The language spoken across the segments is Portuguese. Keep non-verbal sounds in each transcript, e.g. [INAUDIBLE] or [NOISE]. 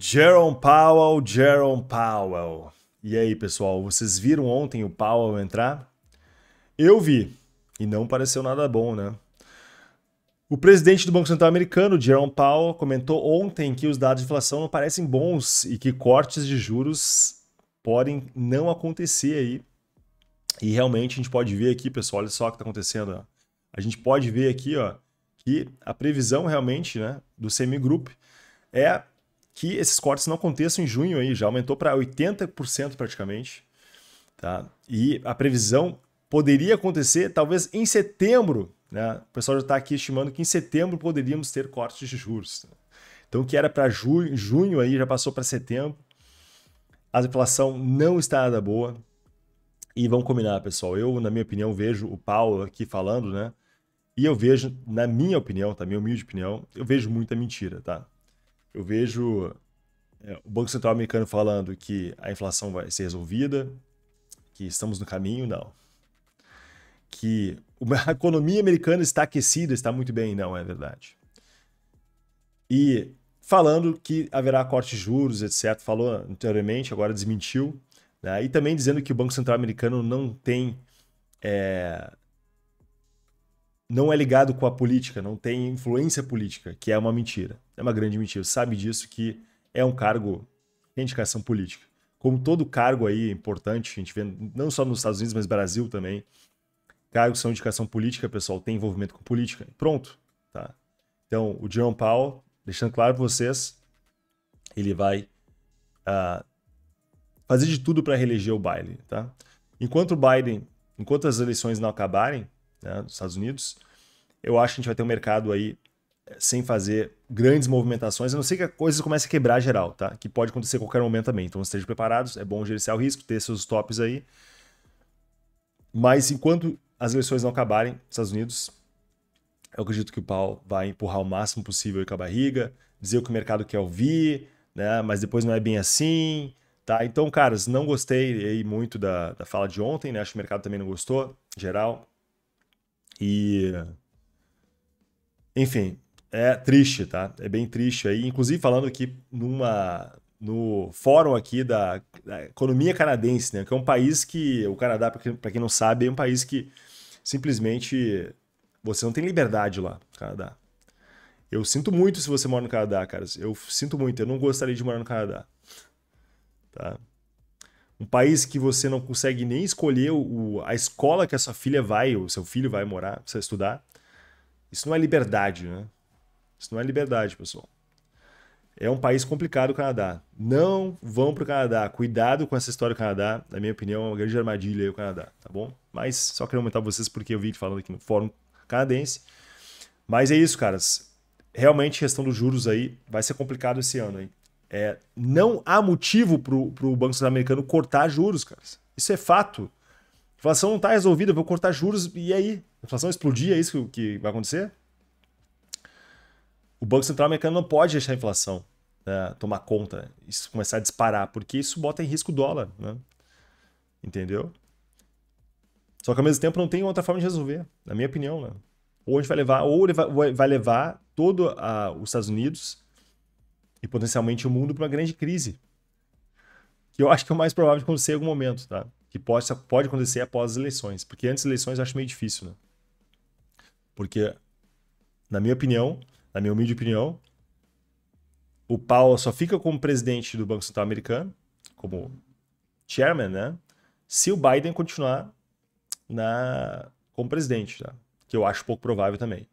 Jerome Powell, Jerome Powell. E aí, pessoal, vocês viram ontem o Powell entrar? Eu vi, e não pareceu nada bom, né? O presidente do Banco Central americano, Jerome Powell, comentou ontem que os dados de inflação não parecem bons e que cortes de juros podem não acontecer aí. E realmente a gente pode ver aqui, pessoal, olha só o que está acontecendo. Ó. A gente pode ver aqui ó, que a previsão realmente né, do Semigroup é que esses cortes não aconteçam em junho aí, já aumentou para 80% praticamente. Tá? E a previsão poderia acontecer talvez em setembro, né? O pessoal já está aqui estimando que em setembro poderíamos ter cortes de juros. Né? Então, o que era para junho, junho aí já passou para setembro. A inflação não está nada boa. E vamos combinar, pessoal. Eu, na minha opinião, vejo o Paulo aqui falando, né? E eu vejo, na minha opinião, tá? Minha humilde opinião, eu vejo muita mentira, tá? Eu vejo é, o Banco Central americano falando que a inflação vai ser resolvida, que estamos no caminho, não. Que [LAUGHS] a economia americana está aquecida, está muito bem, não é verdade. E falando que haverá corte de juros, etc. Falou anteriormente, agora desmentiu. Né? E também dizendo que o Banco Central americano não tem. É, não é ligado com a política, não tem influência política, que é uma mentira é uma grande mentira. Sabe disso que é um cargo de indicação política. Como todo cargo aí importante, a gente vê não só nos Estados Unidos, mas Brasil também, cargos são indicação política, pessoal, tem envolvimento com política. Pronto, tá? Então, o John Paul, deixando claro para vocês, ele vai uh, fazer de tudo para reeleger o Biden, tá? Enquanto o Biden, enquanto as eleições não acabarem, né, Estados Unidos, eu acho que a gente vai ter um mercado aí sem fazer grandes movimentações, a não ser que a coisa comece a quebrar geral, tá? Que pode acontecer a qualquer momento também. Então estejam preparados, é bom gerenciar o risco, ter seus tops aí. Mas enquanto as eleições não acabarem, Estados Unidos, eu acredito que o pau vai empurrar o máximo possível com a barriga, dizer o que o mercado quer ouvir, né? Mas depois não é bem assim, tá? Então, caras, não gostei aí muito da, da fala de ontem, né? Acho que o mercado também não gostou, geral. E enfim, é triste, tá? É bem triste aí. Inclusive, falando aqui numa, no fórum aqui da, da economia canadense, né? Que é um país que. O Canadá, para quem, não sabe, é um país que simplesmente você não tem liberdade lá no Canadá. Eu sinto muito se você mora no Canadá, cara. Eu sinto muito. Eu não gostaria de morar no Canadá. Tá? Um país que você não consegue nem escolher o, a escola que a sua filha vai, ou seu filho vai morar, precisa estudar. Isso não é liberdade, né? Isso não é liberdade, pessoal. É um país complicado o Canadá. Não vão para o Canadá. Cuidado com essa história do Canadá. Na minha opinião, é uma grande armadilha aí o Canadá, tá bom? Mas só queria comentar vocês porque eu vi falando aqui no fórum canadense. Mas é isso, caras. Realmente, questão dos juros aí vai ser complicado esse ano, hein? É, não há motivo para o Banco Central Americano cortar juros, caras. Isso é fato. A inflação não está resolvida, vou cortar juros e aí? A inflação explodir, é isso que, que vai acontecer? o Banco Central americano não pode deixar a inflação né, tomar conta, isso começar a disparar, porque isso bota em risco o dólar, né? Entendeu? Só que ao mesmo tempo não tem outra forma de resolver, na minha opinião, né? Ou a gente vai levar, ou vai levar todo a, os Estados Unidos e potencialmente o mundo para uma grande crise. Que eu acho que é o mais provável de acontecer em algum momento, tá? Que pode, pode acontecer após as eleições. Porque antes das eleições eu acho meio difícil, né? Porque, na minha opinião, na minha humilde opinião. O Powell só fica como presidente do Banco Central americano, como chairman, né? Se o Biden continuar na como presidente, tá? que eu acho pouco provável também.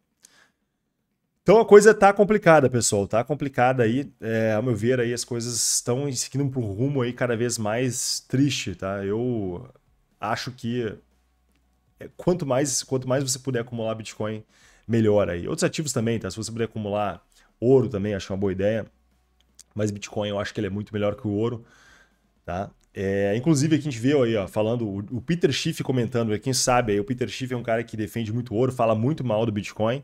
Então a coisa tá complicada, pessoal, tá complicada aí, é, ao meu ver aí as coisas estão seguindo para um rumo aí cada vez mais triste, tá? Eu acho que é, quanto mais quanto mais você puder acumular Bitcoin melhor aí. Outros ativos também, tá? Se você puder acumular ouro também, acho uma boa ideia. Mas Bitcoin eu acho que ele é muito melhor que o ouro, tá? É, inclusive, aqui a gente viu aí, ó, falando, o, o Peter Schiff comentando, quem sabe, aí, o Peter Schiff é um cara que defende muito ouro, fala muito mal do Bitcoin.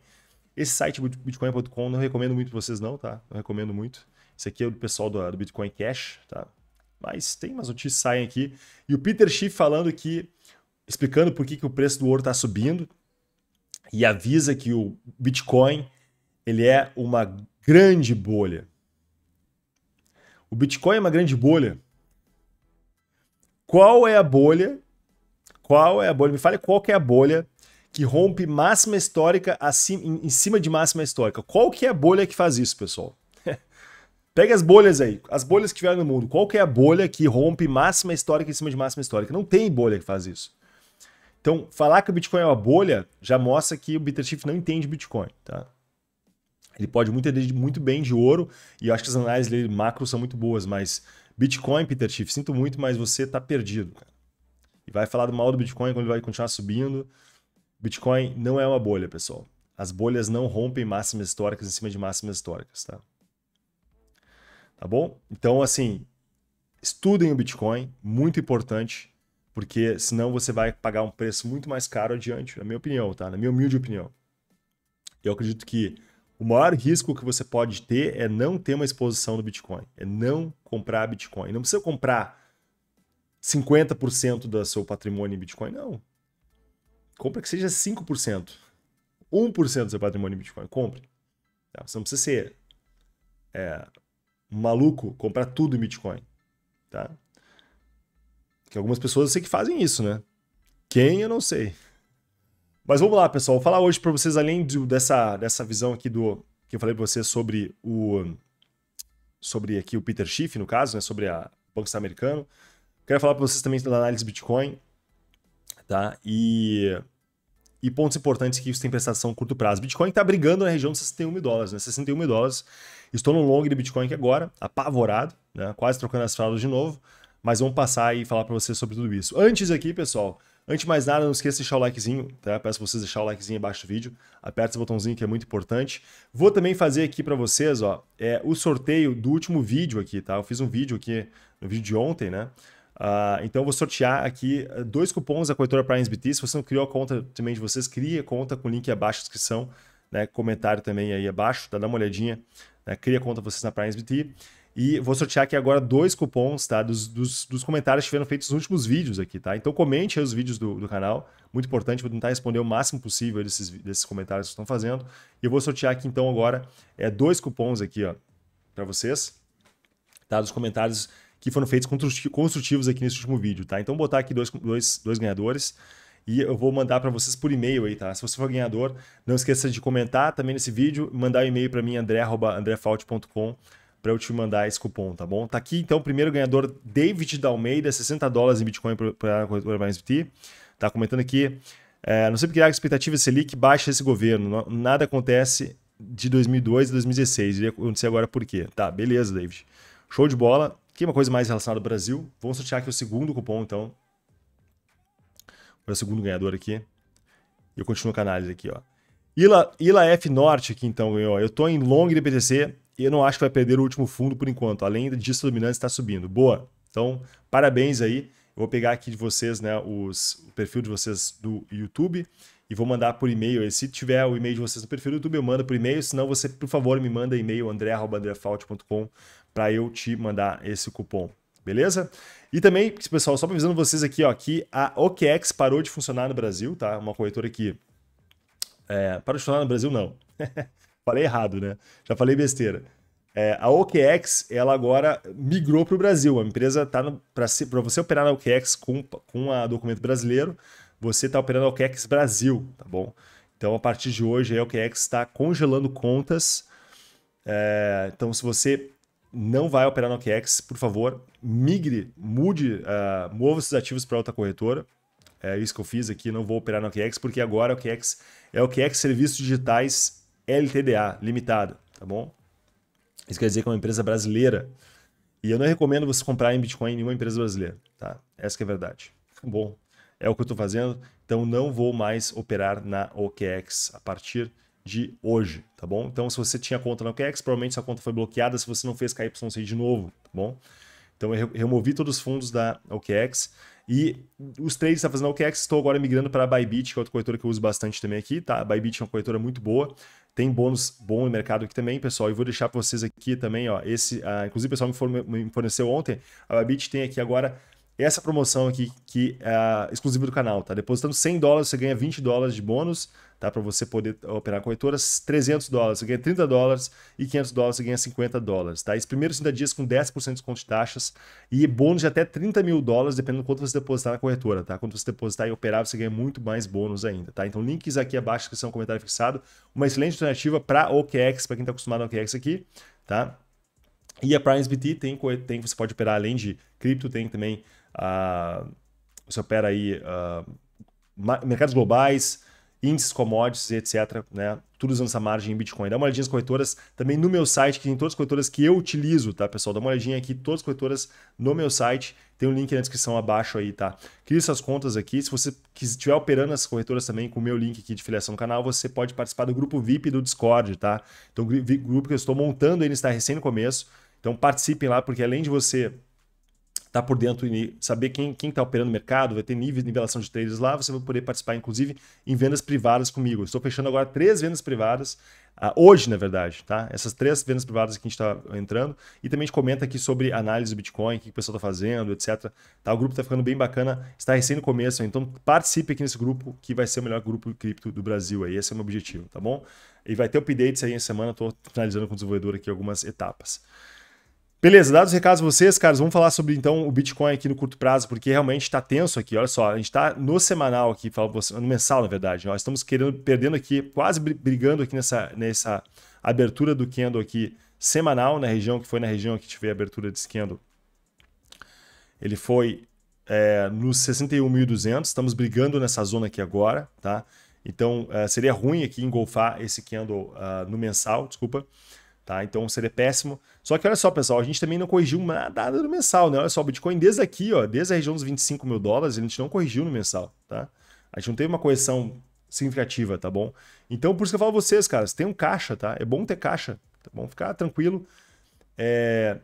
Esse site bitcoin.com não recomendo muito pra vocês não, tá? Não recomendo muito. Esse aqui é o pessoal do, do Bitcoin Cash, tá? Mas tem umas notícias que saem aqui. E o Peter Schiff falando que, explicando por que, que o preço do ouro está subindo, e avisa que o Bitcoin ele é uma grande bolha. O Bitcoin é uma grande bolha. Qual é a bolha? Qual é a bolha? Me fale qual que é a bolha que rompe máxima histórica acima, em, em cima de máxima histórica. Qual que é a bolha que faz isso, pessoal? [LAUGHS] Pega as bolhas aí, as bolhas que tiveram no mundo. Qual que é a bolha que rompe máxima histórica em cima de máxima histórica? Não tem bolha que faz isso. Então, falar que o Bitcoin é uma bolha já mostra que o Peter Schiff não entende Bitcoin, tá? Ele pode muito, muito bem de ouro e eu acho que as análises dele macro são muito boas, mas Bitcoin, Peter Schiff, sinto muito, mas você tá perdido, cara. E vai falar do mal do Bitcoin quando ele vai continuar subindo. Bitcoin não é uma bolha, pessoal. As bolhas não rompem máximas históricas em cima de máximas históricas, tá? Tá bom? Então, assim, estudem o Bitcoin, muito importante. Porque senão você vai pagar um preço muito mais caro adiante, na minha opinião, tá? Na minha humilde opinião. Eu acredito que o maior risco que você pode ter é não ter uma exposição no Bitcoin, é não comprar Bitcoin. Não precisa comprar 50% do seu patrimônio em Bitcoin, não. Compra que seja 5%. 1% do seu patrimônio em Bitcoin, compre. Tá? Você não precisa ser é, um maluco, comprar tudo em Bitcoin. Tá? Que algumas pessoas eu sei que fazem isso, né? Quem eu não sei. Mas vamos lá, pessoal. Vou falar hoje para vocês, além dessa, dessa visão aqui do que eu falei para vocês sobre o. Sobre aqui o Peter Schiff, no caso, né? Sobre a Banco Central Americano. Quero falar para vocês também da análise Bitcoin, tá? E, e pontos importantes que isso tem prestação a curto prazo. Bitcoin está brigando na região de 61 dólares, né? 61 dólares. Estou no long de Bitcoin aqui agora, apavorado, né? Quase trocando as fraldas de novo mas vamos passar e falar para vocês sobre tudo isso. Antes aqui, pessoal, antes de mais nada, não esqueça de deixar o likezinho, tá? Peço vocês deixar o likezinho abaixo do vídeo, aperta esse botãozinho que é muito importante. Vou também fazer aqui para vocês, ó, é, o sorteio do último vídeo aqui, tá? Eu fiz um vídeo aqui, no vídeo de ontem, né? Uh, então, eu vou sortear aqui eh, dois cupons da corretora PrimesBT. Se você não criou a conta também de vocês, cria a conta com o link abaixo da descrição, né? comentário também aí abaixo, tá? dá uma olhadinha, né? cria a conta vocês na PrimesBT. E vou sortear aqui agora dois cupons, tá? Dos, dos, dos comentários que tiveram feitos nos últimos vídeos aqui, tá? Então comente os vídeos do, do canal. Muito importante, vou tentar responder o máximo possível desses, desses comentários que estão fazendo. E eu vou sortear aqui então agora é, dois cupons aqui, ó, para vocês, tá? Dos comentários que foram feitos construtivos aqui nesse último vídeo, tá? Então vou botar aqui dois, dois, dois ganhadores e eu vou mandar para vocês por e-mail aí, tá? Se você for ganhador, não esqueça de comentar também nesse vídeo, mandar um e-mail para mim, andré.andrefault.com.br para eu te mandar esse cupom, tá bom? Tá aqui então o primeiro ganhador, David Dalmeida, 60 dólares em Bitcoin para a corretora BNSBT. Tá comentando aqui. É, não sei porque a expectativa Selic baixa esse governo. Nada acontece de 2002 a 2016. Iria acontecer agora por quê? Tá, beleza, David. Show de bola. Aqui uma coisa mais relacionada ao Brasil. Vamos sortear aqui o segundo cupom, então. Para é o segundo ganhador aqui. Eu continuo com a análise aqui, ó. Ila, Ila F Norte aqui, então, ganhou. Eu tô em long de BTC e eu não acho que vai perder o último fundo por enquanto. Além disso, a dominância está subindo. Boa. Então, parabéns aí. Eu vou pegar aqui de vocês né, os, o perfil de vocês do YouTube e vou mandar por e-mail. se tiver o e-mail de vocês no perfil do YouTube, eu mando por e-mail. Se não, você, por favor, me manda e-mail andré.andrefault.com para eu te mandar esse cupom. Beleza? E também, pessoal, só avisando vocês aqui, ó, que a OKEx parou de funcionar no Brasil, tá? Uma corretora que é, parou de funcionar no Brasil, não. [LAUGHS] Falei errado, né? Já falei besteira. É, a OKEx, ela agora migrou para o Brasil. A empresa está para você operar na OKEx com, com a documento brasileiro, você está operando a OKEx Brasil, tá bom? Então, a partir de hoje, a OKEx está congelando contas. É, então, se você não vai operar na OKEx, por favor, migre, mude, uh, mova seus ativos para outra corretora. É isso que eu fiz aqui, não vou operar na OKEx, porque agora a OKEx é o OKEx Serviços Digitais LTDA, limitada, tá bom? Isso quer dizer que é uma empresa brasileira. E eu não recomendo você comprar em Bitcoin em nenhuma empresa brasileira, tá? Essa é a verdade. Tá bom, é o que eu estou fazendo, então não vou mais operar na OKEx a partir de hoje, tá bom? Então, se você tinha conta na OKEx, provavelmente sua conta foi bloqueada se você não fez KYC de novo, tá bom? Então, eu removi todos os fundos da OKEx e os trades está fazendo na OKEx, estou agora migrando para a Bybit, que é outra corretora que eu uso bastante também aqui, tá? A Bybit é uma corretora muito boa, tem bônus bom no mercado aqui também, pessoal. E vou deixar para vocês aqui também, ó. Esse, ah, inclusive, o pessoal me, forneceu ontem. A Bit tem aqui agora essa promoção aqui, que é exclusiva do canal, tá? Depositando 100 dólares, você ganha 20 dólares de bônus tá? Para você poder operar com corretoras, 300 dólares você ganha 30 dólares e 500 dólares você ganha 50 dólares, tá? Esses primeiros 30 dias com 10% de desconto de taxas e bônus de até 30 mil dólares, dependendo do quanto você depositar na corretora, tá? Quando você depositar e operar, você ganha muito mais bônus ainda, tá? Então, links aqui abaixo, descrição, comentário fixado. Uma excelente alternativa para OKEx, para quem está acostumado ao OKEx aqui, tá? E a PrimeSBT tem, tem, você pode operar além de cripto, tem também, uh, você opera aí uh, mercados globais, índices, commodities, etc. Né? Tudo usando essa margem em Bitcoin. Dá uma olhadinha nas corretoras também no meu site, que tem todas as corretoras que eu utilizo, tá, pessoal? Dá uma olhadinha aqui, todas as corretoras no meu site. Tem um link na descrição abaixo aí, tá? Cria essas contas aqui. Se você estiver operando essas corretoras também com o meu link aqui de filiação no canal, você pode participar do grupo VIP do Discord, tá? Então, grupo que eu estou montando ele está recém no começo. Então, participem lá, porque além de você tá por dentro e saber quem está operando o mercado, vai ter níveis de nivelação de traders lá, você vai poder participar, inclusive, em vendas privadas comigo. Estou fechando agora três vendas privadas, ah, hoje, na verdade, tá? Essas três vendas privadas que a gente está entrando. E também a gente comenta aqui sobre análise do Bitcoin, o que o pessoal está fazendo, etc. Tá? O grupo está ficando bem bacana, está recém no começo, então participe aqui nesse grupo, que vai ser o melhor grupo cripto do Brasil. Aí. Esse é o meu objetivo, tá bom? E vai ter updates aí em semana, estou finalizando com o desenvolvedor aqui algumas etapas. Beleza, dados os recados a vocês, caras, vamos falar sobre então o Bitcoin aqui no curto prazo, porque realmente está tenso aqui. Olha só, a gente está no semanal aqui, no mensal, na verdade. Nós estamos querendo, perdendo aqui, quase brigando aqui nessa, nessa abertura do candle aqui semanal, na região que foi na região que tive a abertura desse candle. Ele foi é, nos 61.200, estamos brigando nessa zona aqui agora, tá? Então, é, seria ruim aqui engolfar esse candle uh, no mensal, desculpa. Tá? Então seria péssimo. Só que olha só, pessoal, a gente também não corrigiu nada no mensal, né? Olha só, o Bitcoin desde aqui, ó, desde a região dos 25 mil dólares, a gente não corrigiu no mensal, tá? A gente não teve uma correção significativa, tá bom? Então, por isso que eu falo a vocês, cara, tem um caixa, tá? É bom ter caixa, tá bom? Ficar tranquilo. É...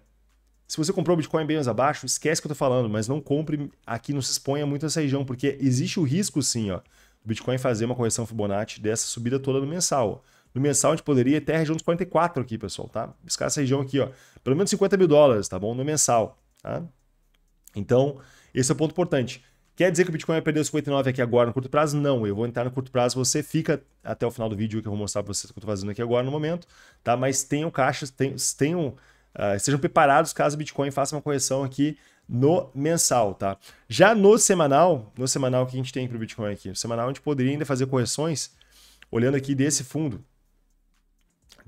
Se você comprou Bitcoin bem mais abaixo, esquece que eu tô falando, mas não compre aqui, não se exponha muito nessa região, porque existe o risco, sim, ó, do Bitcoin fazer uma correção Fibonacci dessa subida toda no mensal. Ó no mensal a gente poderia até a região dos 44 aqui, pessoal, tá? Buscar essa região aqui, ó. Pelo menos 50 mil dólares, tá bom? No mensal, tá? Então, esse é o ponto importante. Quer dizer que o Bitcoin vai perder os 59 aqui agora no curto prazo? Não, eu vou entrar no curto prazo, você fica até o final do vídeo que eu vou mostrar para vocês o que eu estou fazendo aqui agora no momento, tá? Mas tenham caixas, tenham, tenham uh, ah, sejam preparados caso o Bitcoin faça uma correção aqui no mensal, tá? Já no semanal, no semanal que a gente tem para o Bitcoin aqui, no semanal a gente poderia ainda fazer correções, olhando aqui desse fundo,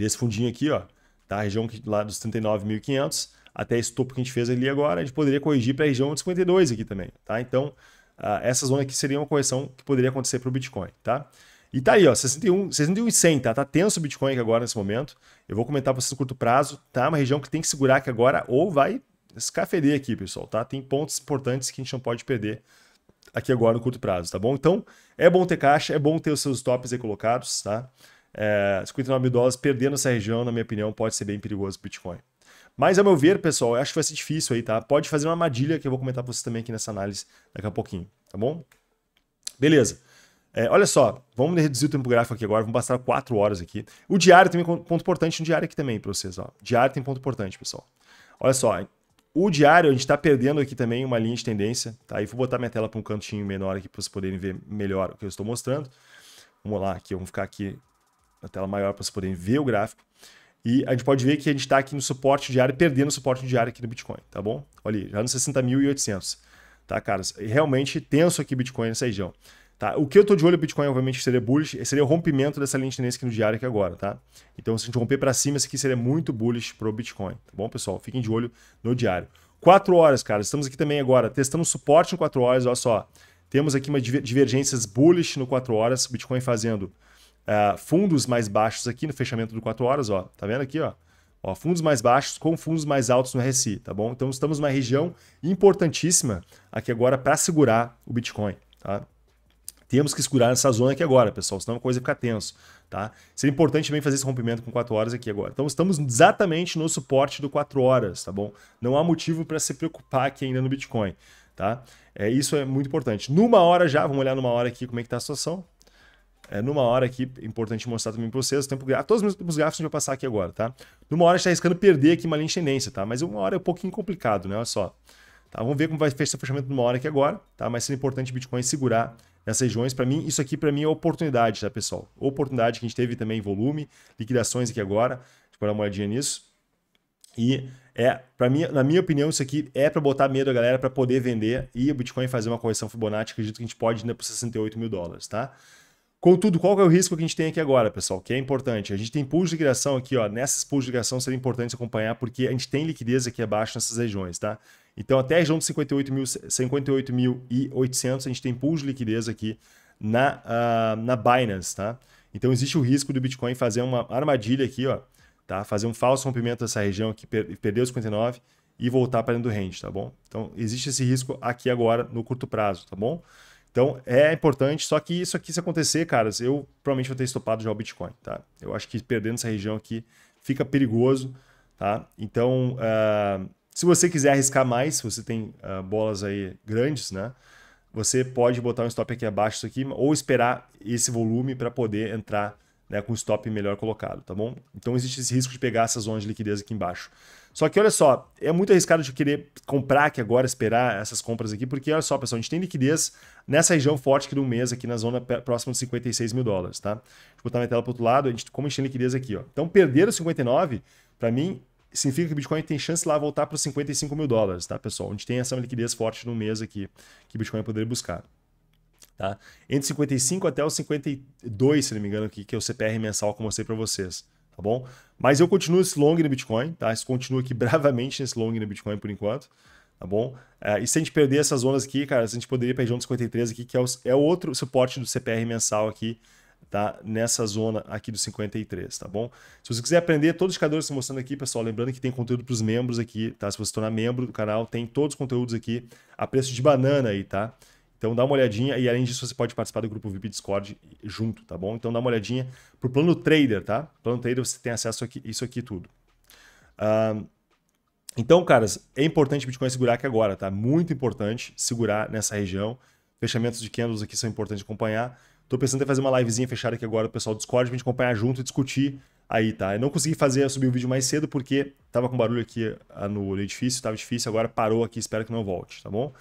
desse fundinho aqui, ó, tá? A região lá dos 39.500 até esse topo que a gente fez ali agora, a gente poderia corrigir para a região dos 52 aqui também, tá? Então, ah, essa zona aqui seria uma correção que poderia acontecer para o Bitcoin, tá? E tá aí, ó, 61, 100, tá? Tá tenso o Bitcoin aqui agora nesse momento. Eu vou comentar para vocês no curto prazo, tá? Uma região que tem que segurar aqui agora ou vai escafeder aqui, pessoal, tá? Tem pontos importantes que a gente não pode perder aqui agora no curto prazo, tá bom? Então, é bom ter caixa, é bom ter os seus tops aí colocados, tá? é, 59 mil dólares, perdendo essa região, na minha opinião, pode ser bem perigoso o Bitcoin. Mas, a meu ver, pessoal, eu acho que vai ser difícil aí, tá? Pode fazer uma armadilha que eu vou comentar para vocês também aqui nessa análise daqui a pouquinho, tá bom? Beleza. É, olha só, vamos reduzir o tempo gráfico aqui agora, vamos bastar 4 horas aqui. O diário tem um ponto importante no diário aqui também para vocês, ó. Diário tem ponto importante, pessoal. Olha só, o diário a gente está perdendo aqui também uma linha de tendência, tá? E vou botar minha tela para um cantinho menor aqui para vocês poderem ver melhor o que eu estou mostrando. Vamos lá, aqui, vamos ficar aqui na tela maior para vocês poderem ver o gráfico. E a gente pode ver que a gente está aqui no suporte diário, perdendo o suporte diário aqui no Bitcoin, tá bom? Olha aí, já nos 60.800, tá, caras? Realmente tenso aqui Bitcoin nessa região. Tá? O que eu estou de olho no Bitcoin, obviamente, seria bullish, seria o rompimento dessa linha de tendência aqui no diário aqui agora, tá? Então, se a gente romper para cima, isso aqui seria muito bullish para o Bitcoin, tá bom, pessoal? Fiquem de olho no diário. 4 horas, cara, estamos aqui também agora, testando suporte em 4 horas, olha só. Temos aqui uma divergências bullish no 4 horas, Bitcoin fazendo uh, fundos mais baixos aqui no fechamento do 4 horas, ó. Tá vendo aqui, ó? ó? Fundos mais baixos com fundos mais altos no RSI, tá bom? Então estamos numa região importantíssima aqui agora para segurar o Bitcoin, tá? Temos que segurar nessa zona aqui agora, pessoal, senão a coisa fica tenso, tá? Seria importante também fazer esse rompimento com 4 horas aqui agora. Então estamos exatamente no suporte do 4 horas, tá bom? Não há motivo para se preocupar aqui ainda no Bitcoin, tá? É, isso é muito importante. Numa hora já, vamos olhar numa hora aqui como é que tá a situação é, numa hora aqui, é importante mostrar também para vocês, tempo gráfico, todos os gráficos a gente vai passar aqui agora, tá? Numa hora a gente está arriscando perder aqui uma linha de tendência, tá? Mas uma hora é um pouquinho complicado, né? Olha só. Tá, vamos ver como vai fechar o fechamento numa hora aqui agora, tá? Mas seria importante o Bitcoin segurar nessas regiões. Para mim, isso aqui para mim é oportunidade, tá, pessoal? Oportunidade que a gente teve também volume, liquidações aqui agora. Deixa eu dar uma olhadinha nisso. E é, para mim, na minha opinião, isso aqui é para botar medo a galera para poder vender e o Bitcoin fazer uma correção Fibonacci, acredito que a gente pode ir né, para 68 mil dólares, tá? Contudo, qual é o risco que a gente tem aqui agora, pessoal? Que é importante. A gente tem pools de criação aqui, ó. Nessas pools de criação seria importante acompanhar, porque a gente tem liquidez aqui abaixo nessas regiões, tá? Então, até a região de 58.800, 58 a gente tem pools de liquidez aqui na, uh, na Binance, tá? Então, existe o risco do Bitcoin fazer uma armadilha aqui, ó, tá? Fazer um falso rompimento dessa região aqui, per perder os 59 e voltar para dentro do range, tá bom? Então, existe esse risco aqui agora, no curto prazo, tá bom? Então é importante, só que isso aqui, se acontecer, caras, eu provavelmente vou ter estopado já o Bitcoin, tá? Eu acho que perdendo essa região aqui fica perigoso, tá? Então, uh, se você quiser arriscar mais, se você tem uh, bolas aí grandes, né? Você pode botar um stop aqui abaixo aqui, ou esperar esse volume para poder entrar né, com o stop melhor colocado, tá bom? Então existe esse risco de pegar essas zonas de liquidez aqui embaixo. Só que olha só, é muito arriscado de querer comprar aqui agora, esperar essas compras aqui, porque olha só, pessoal, a gente tem liquidez nessa região forte aqui do mês, aqui na zona próxima de 56 mil dólares, tá? Deixa eu botar minha tela para outro lado, a gente, como a gente tem liquidez aqui, ó. Então, perder os 59, para mim, significa que o Bitcoin tem chance lá voltar para os 55 mil dólares, tá, pessoal? Onde tem essa liquidez forte no mês aqui, que o Bitcoin poderia buscar. Tá? Entre 55 até os 52, se não me engano, aqui, que é o CPR mensal que eu mostrei para vocês tá bom? Mas eu continuo esse long no Bitcoin, tá? Isso continua aqui [LAUGHS] bravamente nesse long no Bitcoin por enquanto, tá bom? É, e se a gente perder essas zonas aqui, cara, a gente poderia pegar um 53 aqui, que é o, é outro suporte do CPR mensal aqui, tá? Nessa zona aqui do 53, tá bom? Se você quiser aprender, todos os indicadores que estou mostrando aqui, pessoal, lembrando que tem conteúdo para os membros aqui, tá? Se você se tornar membro do canal, tem todos os conteúdos aqui a preço de banana aí, tá? Então dá uma olhadinha e além disso você pode participar do grupo VIP Discord junto, tá bom? Então dá uma olhadinha pro plano trader, tá? Plano trader você tem acesso a isso aqui tudo. Uh, então, caras, é importante Bitcoin segurar aqui agora, tá? Muito importante segurar nessa região. Fechamentos de candles aqui são importantes de acompanhar. Tô pensando em fazer uma livezinha fechada aqui agora, o pessoal do Discord, pra gente acompanhar junto e discutir aí, tá? Eu não consegui fazer, subir o vídeo mais cedo porque tava com barulho aqui ah, no edifício, tava difícil, agora parou aqui, espero que não volte, tá bom?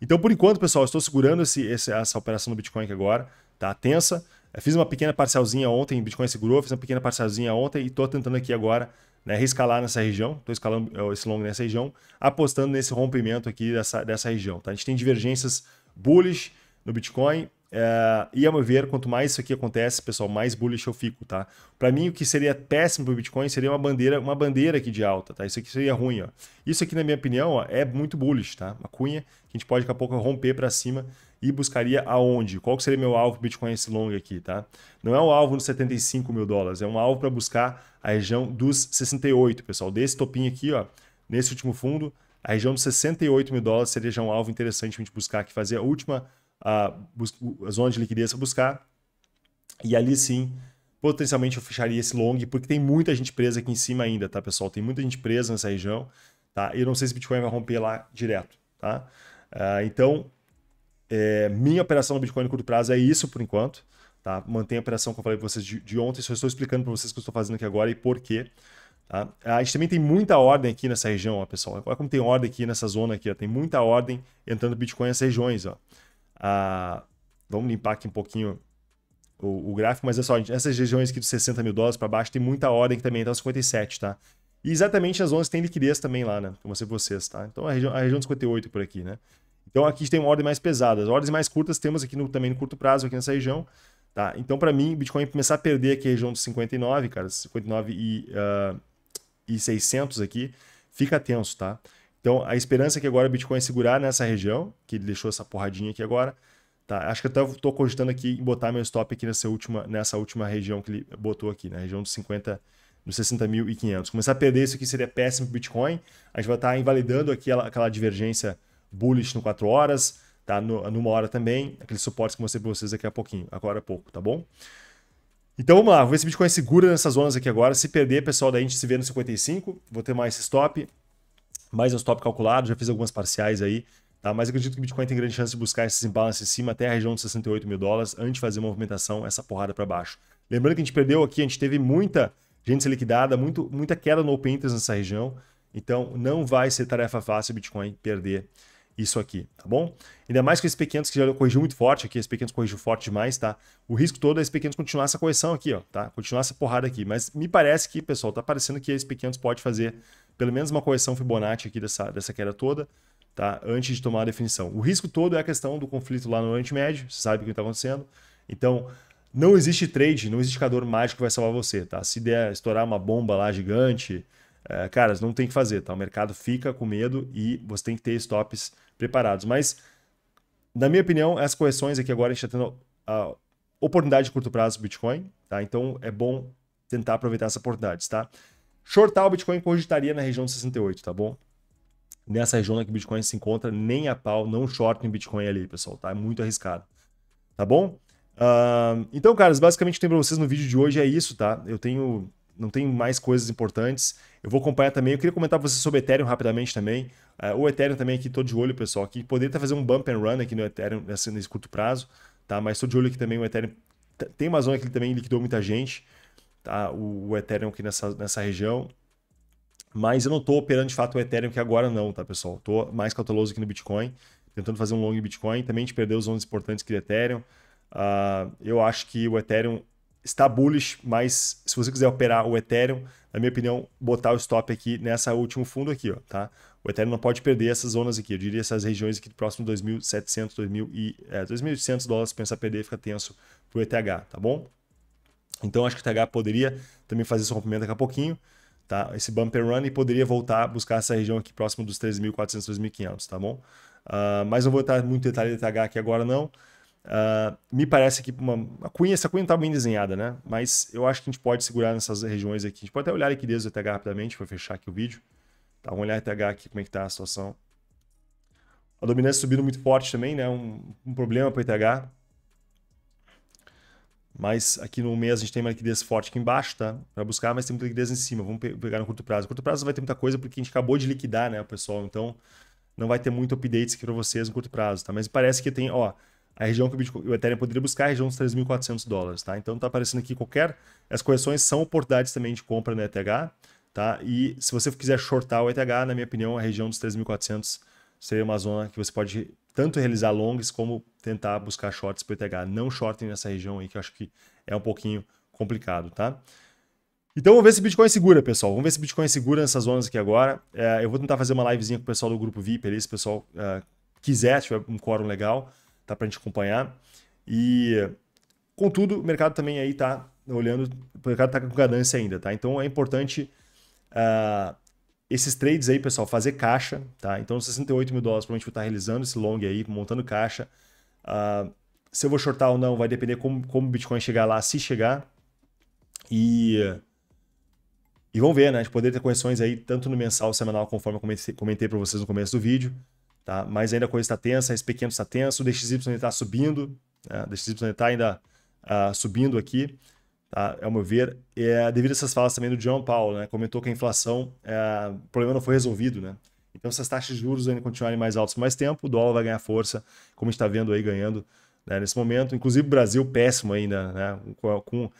Então, por enquanto, pessoal, estou segurando esse, esse, essa operação do Bitcoin aqui agora, tá? Tensa. Eu é, fiz uma pequena parcialzinha ontem, Bitcoin segurou, fiz uma pequena parcialzinha ontem e estou tentando aqui agora né, reescalar nessa região, estou escalando é, esse longo nessa região, apostando nesse rompimento aqui dessa, dessa região. Tá? A gente tem divergências bullish no Bitcoin é, e a meu ver, quanto mais isso aqui acontece, pessoal, mais bullish eu fico, tá? Para mim, o que seria péssimo para o Bitcoin seria uma bandeira, uma bandeira aqui de alta, tá? Isso aqui seria ruim, ó. Isso aqui, na minha opinião, ó, é muito bullish, tá? Uma cunha que a gente pode daqui a pouco romper para cima e buscaria aonde? Qual seria meu alvo Bitcoin esse long aqui, tá? Não é um alvo nos 75 mil dólares, é um alvo para buscar a região dos 68, pessoal. Desse topinho aqui, ó, nesse último fundo, a região dos 68 mil dólares seria já um alvo interessante a gente buscar aqui, fazer a última a, a zona de liquidez a buscar. E ali sim, potencialmente eu fecharia esse long, porque tem muita gente presa aqui em cima ainda, tá, pessoal? Tem muita gente presa nessa região, tá? Eu não sei se o Bitcoin vai romper lá direto, tá? Uh, então, é, minha operação no Bitcoin no curto prazo é isso por enquanto, tá? Mantenha a operação, que eu falei para vocês de, de, ontem, só estou explicando para vocês o que eu estou fazendo aqui agora e por quê. Tá? A gente também tem muita ordem aqui nessa região, ó, pessoal. Olha é como tem ordem aqui nessa zona aqui, ó. Tem muita ordem entrando Bitcoin nessas regiões, ó a. Ah, vamos limpar aqui um pouquinho o, o gráfico, mas é só, essas regiões aqui dos 60 mil dólares para baixo tem muita ordem que também tá 57, tá? E exatamente as zonas têm liquidez também lá, né? Como eu mostrei pra vocês, tá? Então a região, a região dos 58 por aqui, né? Então aqui tem uma ordem mais pesada. As ordens mais curtas temos aqui no, também no curto prazo, aqui nessa região. Tá? Então, para mim, Bitcoin começar a perder aqui a região dos 59, cara, 59 e, uh, e 600 ah, aqui, fica tenso, tá? Então, a esperança é que agora o Bitcoin segurar nessa região, que ele deixou essa porradinha aqui agora. Tá, acho que até estou cogitando aqui em botar meu stop aqui nessa última, nessa última região que ele botou aqui, na né? região dos 50, dos 60.500. Começar a perder isso aqui seria péssimo para Bitcoin. A gente vai estar tá invalidando aqui aquela, aquela divergência bullish no 4 horas, tá? No, numa hora também, aqueles suportes que eu mostrei para vocês daqui a pouquinho, agora há pouco, tá bom? Então vamos lá, vou ver se Bitcoin segura nessas zonas aqui agora. Se perder, pessoal, daí a gente se vê no 55. Vou ter mais stop mais um stop calculado, já fiz algumas parciais aí, tá? Mas acredito que o Bitcoin tem grande chance de buscar esses imbalances em cima até a região dos 68 mil dólares antes de fazer uma movimentação, essa porrada para baixo. Lembrando que a gente perdeu aqui, a gente teve muita gente ser liquidada, muito, muita queda no Open Interest nessa região, então não vai ser tarefa fácil o Bitcoin perder isso aqui, tá bom? Ainda mais com esses pequenos que já corrigiu muito forte aqui, esse pequenos corrigiu forte demais, tá? O risco todo é esse pequenos continuar essa correção aqui, ó, tá? Continuar essa porrada aqui, mas me parece que, pessoal, tá parecendo que esses pequenos pode fazer pelo menos uma correção Fibonacci aqui dessa, dessa queda toda, tá? Antes de tomar a definição. O risco todo é a questão do conflito lá no Oriente Médio, você sabe o que está acontecendo. Então, não existe trade, não existe cador mágico que vai salvar você, tá? Se der estourar uma bomba lá gigante, é, não tem que fazer, tá? O mercado fica com medo e você tem que ter stops preparados. Mas, na minha opinião, as correções aqui agora a gente está tendo a oportunidade de curto prazo do Bitcoin, tá? Então, é bom tentar aproveitar essa oportunidade, tá? Shortar o Bitcoin cogitaria na região de 68, tá bom? Nessa região é que o Bitcoin se encontra, nem a pau, não shortem Bitcoin ali, pessoal, tá? É muito arriscado, tá bom? Uh, então, caras, basicamente o que tem para vocês no vídeo de hoje é isso, tá? Eu tenho, não tenho mais coisas importantes. Eu vou acompanhar também. Eu queria comentar para vocês sobre Ethereum rapidamente também. Uh, o Ethereum também aqui, tô de olho, pessoal, que poderia até fazer um bump and run aqui no Ethereum nesse, nesse curto prazo, tá? Mas tô de olho aqui também o Ethereum tem uma zona que ele também liquidou muita gente tá, o, o Ethereum aqui nessa, nessa região. Mas eu não estou operando de fato o Ethereum aqui agora não, tá pessoal? Estou mais cauteloso aqui no Bitcoin, tentando fazer um long em Bitcoin. Também a gente perdeu os zonas importantes aqui do é Ethereum. Uh, eu acho que o Ethereum está bullish, mas se você quiser operar o Ethereum, na minha opinião, botar o stop aqui nessa último fundo aqui, ó, tá? O Ethereum não pode perder essas zonas aqui, eu diria essas regiões aqui do próximo 2.700, 2.800 é, dólares, se pensar perder, fica tenso pro ETH, tá bom? Então acho que o TH poderia também fazer esse rompimento daqui a pouquinho, tá? Esse bumper run e poderia voltar a buscar essa região aqui próximo dos 3.400, 3.500, tá bom? Uh, mas não vou entrar muito detalhe do TH aqui agora não. Uh, me parece que uma, cunha, essa cunha está bem desenhada, né? Mas eu acho que a gente pode segurar nessas regiões aqui. A gente pode até olhar a liquidez do ETH rapidamente para fechar aqui o vídeo. Tá, vamos olhar o ETH aqui, como é que está a situação. A dominância subindo muito forte também, né? Um, um problema para o ETH. Mas aqui no mês a gente tem uma liquidez forte aqui embaixo, tá? Para buscar, mas tem muita liquidez em cima. Vamos pe pegar no curto prazo. No curto prazo vai ter muita coisa porque a gente acabou de liquidar, né, pessoal? Então não vai ter muito updates aqui para vocês no curto prazo, tá? Mas parece que tem, ó, a região que o, Bitcoin, o Ethereum poderia buscar é a região dos 3.400 dólares, tá? Então tá aparecendo aqui qualquer... As correções são oportunidades também de compra no ETH, tá? E se você quiser shortar o ETH, na minha opinião, a região dos 3.400 seria uma zona que você pode tanto realizar longs como tentar buscar shorts para o ETH. Não shortem nessa região aí, que eu acho que é um pouquinho complicado, tá? Então vamos ver se Bitcoin é segura, pessoal. Vamos ver se Bitcoin é segura nessas zonas aqui agora. É, eu vou tentar fazer uma livezinha com o pessoal do grupo VIP ali, se o pessoal é, quiser, se tiver um quórum legal, tá? Pra gente acompanhar. E, contudo, o mercado também aí tá olhando, o mercado tá com ganância ainda, tá? Então é importante uh, esses trades aí, pessoal, fazer caixa, tá? Então 68 mil dólares provavelmente vou tá estar realizando esse long aí, montando caixa. Uh, se eu vou shortar ou não vai depender como, como o Bitcoin chegar lá, se chegar. E, e vamos ver, né? A gente poder ter correções aí, tanto no mensal, semanal, conforme eu comentei, comentei para vocês no começo do vídeo. Tá? Mas ainda a coisa está tensa, esse pequeno está tenso, o DXY está subindo, né? o DXY está ainda uh, subindo aqui, tá? é ao meu ver. É, devido a essas falas também do John Paulo, né? comentou que a inflação, é, o problema não foi resolvido, né? Então, se as taxas de juros ainda continuarem mais altas por mais tempo, o dólar vai ganhar força, como a gente está vendo aí ganhando né, nesse momento. Inclusive, o Brasil péssimo ainda, né, com, com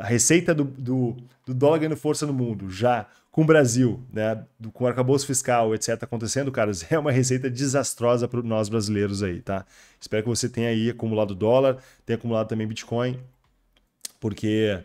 a receita do, do, do, dólar ganhando força no mundo, já com o Brasil, né, do, com o arcabouço fiscal, etc., acontecendo, caras, é uma receita desastrosa para nós brasileiros aí, tá? Espero que você tenha aí acumulado dólar, tenha acumulado também Bitcoin, porque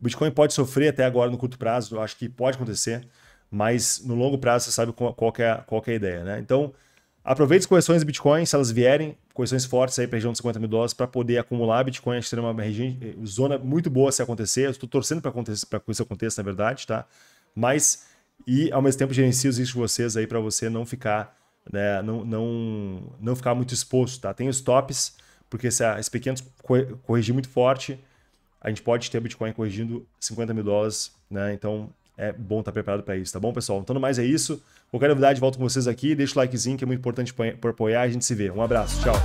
o Bitcoin pode sofrer até agora no curto prazo, eu acho que pode acontecer mas no longo prazo você sabe qual, é, qual é a ideia, né? Então, aproveite as correções de Bitcoin, se elas vierem, correções fortes aí para a região de 50 mil dólares, para poder acumular Bitcoin, acho que seria uma região, eh, zona muito boa se acontecer, estou torcendo para que isso aconteça, na verdade, tá? Mas, e ao mesmo tempo gerencie os riscos de vocês aí para você não ficar, né, não, não, não ficar muito exposto, tá? Tem os tops, porque se a, esse pequeno corrigir muito forte, a gente pode ter Bitcoin corrigindo 50 mil dólares, né? Então, é bom estar preparado para isso, tá bom, pessoal? Então, no mais é isso. Qualquer novidade, volto com vocês aqui. Deixa o likezinho que é muito importante para apoiar. A gente se vê. Um abraço, tchau.